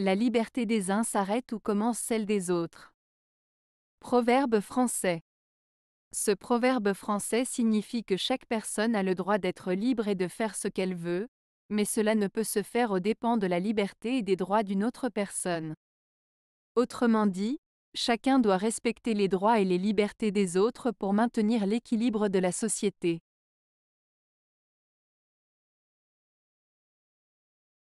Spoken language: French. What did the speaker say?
la liberté des uns s'arrête ou commence celle des autres. Proverbe français. Ce proverbe français signifie que chaque personne a le droit d'être libre et de faire ce qu'elle veut, mais cela ne peut se faire au dépens de la liberté et des droits d'une autre personne. Autrement dit, chacun doit respecter les droits et les libertés des autres pour maintenir l'équilibre de la société.